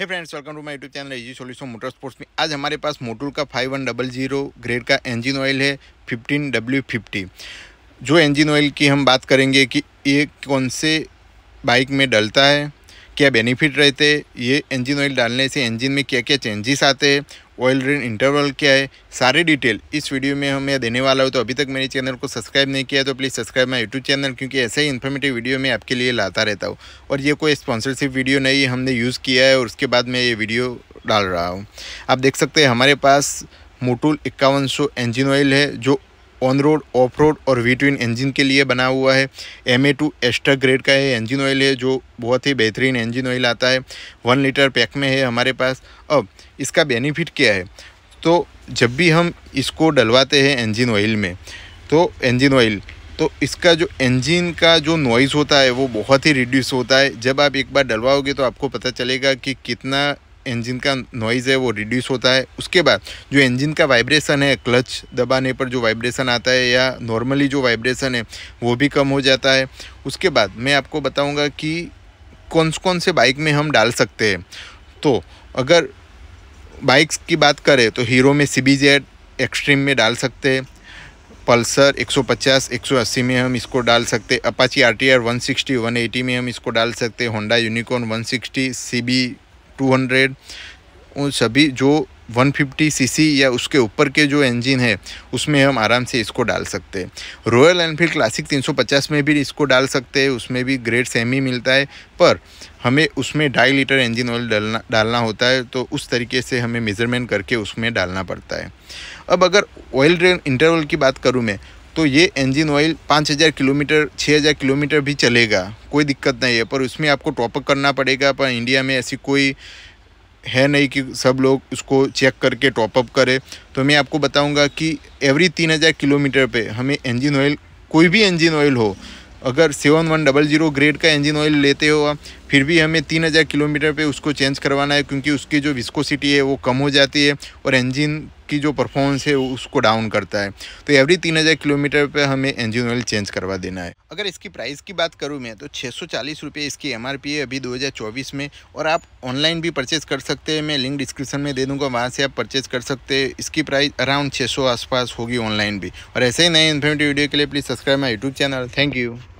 hey friends welcome to my YouTube channel AG solution motor sports में आज हमारे पास मोटर का five one double zero grade का इंजन ऑयल है फिफ्टीन डब्ल्यू फिफ्टी जो इंजन ऑयल की हम बात करेंगे कि ये कौन से बाइक में डलता है क्या बेनिफिट रहते हैं ये इंजन ऑयल डालने से इंजन में क्या क्या चेंजेस आते हैं ऑयल रेन इंटरवल क्या है सारी डिटेल इस वीडियो में हमें देने वाला हूँ तो अभी तक मेरे चैनल को सब्सक्राइब नहीं किया तो please subscribe my YouTube channel क्योंकि ऐसे ही इन्फॉर्मेटिव वीडियो मैं आपके लिए लाता रहता हूँ और ये कोई स्पॉन्सरशिप वीडियो नहीं हमने यूज़ किया है और उसके बाद मैं ये वीडियो डाल रहा हूँ आप देख सकते हैं हमारे पास मोटूल इक्यावन सौ इंजिन ऑयल है जो ऑन रोड ऑफ रोड और वी ट्विन इंजन के लिए बना हुआ है M A two extra grade का है इंजन ऑयल है जो बहुत ही बेहतरीन इंजन ऑयल आता है वन लीटर पैक में है हमारे पास अब इसका बेनिफिट क्या है तो जब भी हम इसको डलवाते हैं इंजन ऑयल में तो इंजन ऑयल तो इसका जो इंजन का जो नॉइज़ होता है वो बहुत ही रिड्यूस होता है जब आप एक बार डलवाओगे तो आपको पता चलेगा कि कितना इंजन का नॉइज़ है वो रिड्यूस होता है उसके बाद जो इंजन का वाइब्रेशन है क्लच दबाने पर जो वाइब्रेशन आता है या नॉर्मली जो वाइब्रेशन है वो भी कम हो जाता है उसके बाद मैं आपको बताऊँगा कि कौन कौन से बाइक में हम डाल सकते हैं तो अगर बाइक्स की बात करें तो हीरो में सी बी जेड एक्सट्रीम में डाल सकते हैं पल्सर 150, 180 में हम इसको डाल सकते हैं अपाची आर टी आर 160, 180 में हम इसको डाल सकते हैं होंडा यूनिकॉर्न 160, सीबी 200 उन सभी जो 150 सीसी या उसके ऊपर के जो इंजन है उसमें हम आराम से इसको डाल सकते हैं रॉयल एनफील्ड क्लासिक 350 में भी इसको डाल सकते हैं उसमें भी ग्रेड सेम ही मिलता है पर हमें उसमें ढाई लीटर इंजन ऑयल डालना डालना होता है तो उस तरीके से हमें मेज़रमेंट करके उसमें डालना पड़ता है अब अगर ऑयल ड्रेन इंटरवल की बात करूँ मैं तो ये इंजन ऑयल 5000 किलोमीटर 6000 किलोमीटर भी चलेगा कोई दिक्कत नहीं है पर उसमें आपको टॉपअप करना पड़ेगा पर इंडिया में ऐसी कोई है नहीं कि सब लोग उसको चेक करके टॉपअप करें तो मैं आपको बताऊंगा कि एवरी 3000 किलोमीटर पे हमें इंजन ऑयल कोई भी इंजन ऑयल हो अगर seven one double zero grade का इंजन ऑयल लेते हो फिर भी हमें तीन हज़ार किलोमीटर पे उसको चेंज करवाना है क्योंकि उसकी जो विस्कोसिटी है वो कम हो जाती है और इंजन उसकी जो परफॉर्मेंस है उसको डाउन करता है तो एवरी तीन हज़ार किलोमीटर पर हमें इंजन ऑयल चेंज करवा देना है अगर इसकी प्राइस की बात करूँ मैं तो छः सौ चालीस रुपये इसकी एम आर पी है अभी दो हज़ार चौबीस में और आप ऑनलाइन भी परचेज़ कर सकते हैं मैं लिंक डिस्क्रिप्शन में दे दूँगा वहाँ से आप परचेज़ कर सकते हैं इसकी प्राइस अराउंड छः सौ आसपास होगी ऑनलाइन भी और ऐसे ही नए इन्फॉर्मेटिव वीडियो के लिए please subscribe my YouTube channel thank you